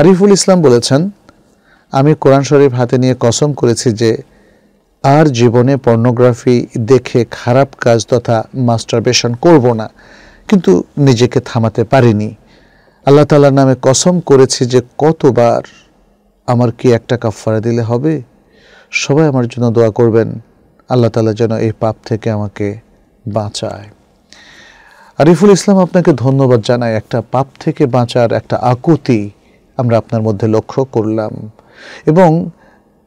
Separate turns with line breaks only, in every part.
আরিফুল ইসলাম বলেছেন আমি কোরআন শরীফ হাতে নিয়ে কসম করেছি যে আর জীবনে পর্নোগ্রাফি দেখে খারাপ কাজ তথা মাস্টারবেশন করব না কিন্তু নিজেকে থামাতে পারিনি আল্লাহ তালার নামে কসম করেছি যে কতবার আমার কি এক টাকা ফারা দিলে হবে সবাই আমার জন্য দোয়া করবেন আল্লাহ তালা যেন এই পাপ থেকে আমাকে বাঁচায় আরিফুল ইসলাম আপনাকে ধন্যবাদ জানায় একটা পাপ থেকে বাঁচার একটা আকুতি আমরা আপনার মধ্যে লক্ষ্য করলাম এবং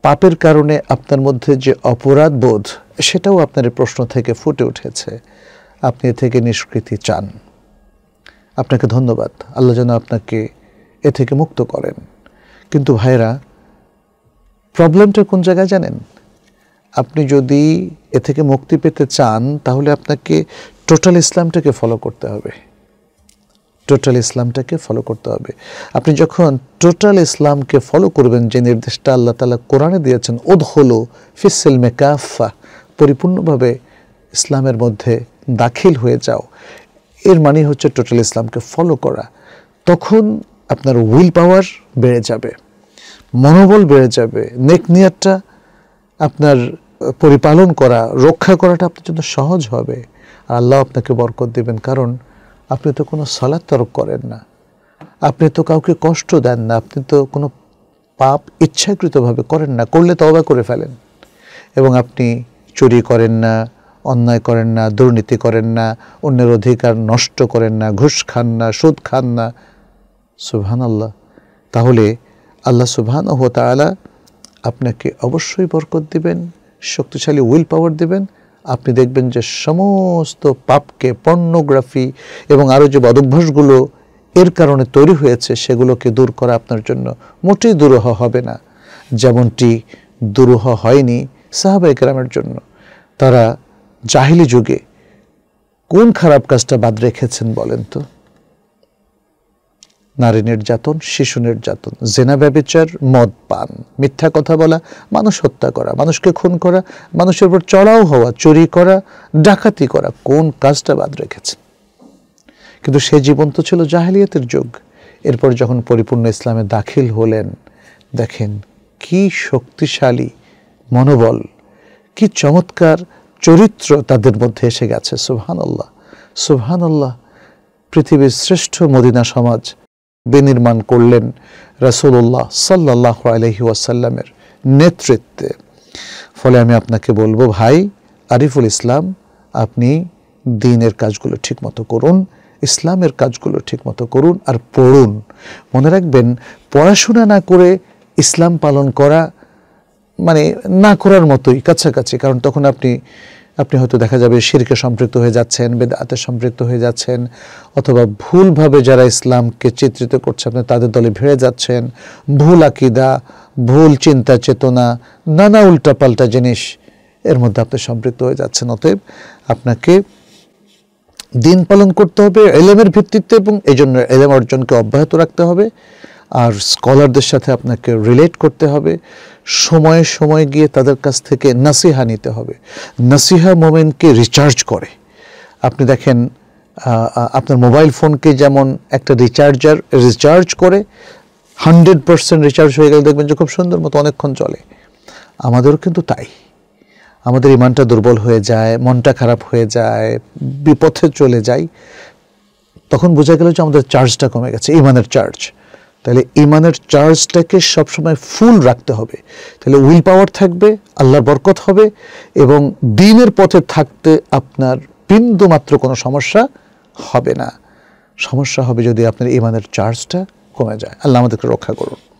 পাপের কারণে আপনার মধ্যে যে অপরাধ বোধ সেটাও আপনার প্রশ্ন থেকে ফুটে উঠেছে আপনি এ থেকে নিষ্কৃতি চান আপনাকে ধন্যবাদ আল্লাহ যেন আপনাকে এ থেকে মুক্ত করেন কিন্তু ভাইরা প্রবলেমটা কোন জায়গায় জানেন আপনি যদি এ থেকে মুক্তি পেতে চান তাহলে আপনাকে টোটাল ইসলামটাকে ফলো করতে হবে টোটাল ইসলামটাকে ফলো করতে হবে আপনি যখন টোটাল ইসলামকে ফলো করবেন যে নির্দেশটা আল্লাহ তালা কোরআনে দিয়েছেন ওদ হলো ফিসেল মেকাফা পরিপূর্ণভাবে ইসলামের মধ্যে দাখিল হয়ে যাও এর মানে হচ্ছে টোটাল ইসলামকে ফলো করা তখন আপনার উইল পাওয়ার বেড়ে যাবে মনোবল বেড়ে যাবে নেক আপনার পরিপালন করা রক্ষা করাটা আপনার জন্য সহজ হবে আল্লাহ আপনাকে বরকত দেবেন কারণ আপনি তো কোনো সালাদ তরক করেন না আপনি তো কাউকে কষ্ট দেন না আপনি তো কোনো পাপ ইচ্ছাকৃতভাবে করেন না করলে তবা করে ফেলেন এবং আপনি চুরি করেন না অন্যায় করেন না দুর্নীতি করেন না অন্যের অধিকার নষ্ট করেন না ঘুষ খান না সুদ খান না সুভান আল্লাহ তাহলে আল্লাহ সুভান ও তালা আপনাকে অবশ্যই বরকত দিবেন শক্তিশালী উইল পাওয়ার দেবেন আপনি দেখবেন যে সমস্ত পাপকে পর্নোগ্রাফি এবং আরও যে বদভ্যাসগুলো এর কারণে তৈরি হয়েছে সেগুলোকে দূর করা আপনার জন্য মোটেই দুরূহ হবে না যেমনটি দুরূহ হয়নি সাহাবা একরামের জন্য তারা জাহিলি যুগে কোন খারাপ কাজটা বাদ রেখেছেন বলেন তো নারী নির্যাতন শিশু নির্যাতন জেনা ব্যবচার মদ পান মিথ্যা কথা বলা মানুষ হত্যা করা মানুষকে খুন করা মানুষের উপর চড়াও হওয়া চুরি করা ডাকাতি করা কোন কাজটা বাদ রেখেছে কিন্তু সে জীবন তো ছিল জাহেলিয়াতের যুগ এরপর যখন পরিপূর্ণ ইসলামে দাখিল হলেন দেখেন কি শক্তিশালী মনোবল কি চমৎকার চরিত্র তাদের মধ্যে এসে গেছে সুবহান আল্লাহ সুবহান পৃথিবীর শ্রেষ্ঠ মদিনা সমাজ বিনির্মাণ করলেন রাসুল্লাহ সাল্লাহ আলহি ওয়াসাল্লামের নেতৃত্বে ফলে আমি আপনাকে বলবো ভাই আরিফুল ইসলাম আপনি দিনের কাজগুলো ঠিকমতো করুন ইসলামের কাজগুলো ঠিকমতো করুন আর পড়ুন মনে রাখবেন পড়াশোনা না করে ইসলাম পালন করা মানে না করার মতোই কাছাকাছি কারণ তখন আপনি আপনি হয়তো দেখা যাবে শিরকে সম্পৃক্ত হয়ে যাচ্ছেন বেদাতে সম্পৃক্ত হয়ে যাচ্ছেন অথবা ভুলভাবে যারা ইসলামকে চিত্রিত করছে আপনি তাদের দলে ভিড়ে যাচ্ছেন ভুল আকিদা ভুল চিন্তা চেতনা নানা উল্টাপাল্টা জিনিস এর মধ্যে আপনি সম্পৃক্ত হয়ে যাচ্ছেন অতএব আপনাকে দিন পালন করতে হবে এলেমের ভিত্তিতে এবং এই জন্য এলেম অর্জনকে অব্যাহত রাখতে হবে আর স্কলারদের সাথে আপনাকে রিলেট করতে হবে সময়ে সময়ে গিয়ে তাদের কাছ থেকে নাসিহা নিতে হবে নাসিহা মোমেন্টকে রিচার্জ করে আপনি দেখেন আপনার মোবাইল ফোনকে যেমন একটা রিচার্জার রিচার্জ করে হান্ড্রেড পার্সেন্ট রিচার্জ হয়ে গেলে দেখবেন যে খুব সুন্দর মতো অনেকক্ষণ চলে আমাদেরও কিন্তু তাই আমাদের ইমানটা দুর্বল হয়ে যায় মনটা খারাপ হয়ে যায় বিপথে চলে যায় তখন বোঝা গেল যে আমাদের চার্জটা কমে গেছে ইমানের চার্জ তাহলে ইমানের চার্জটাকে সবসময় ফুল রাখতে হবে তাহলে উইল পাওয়ার থাকবে আল্লাহর বরকত হবে এবং দিনের পথে থাকতে আপনার বিন্দু মাত্র কোনো সমস্যা হবে না সমস্যা হবে যদি আপনার ইমানের চার্জটা কমে যায় আল্লাহ আমাদেরকে রক্ষা করুন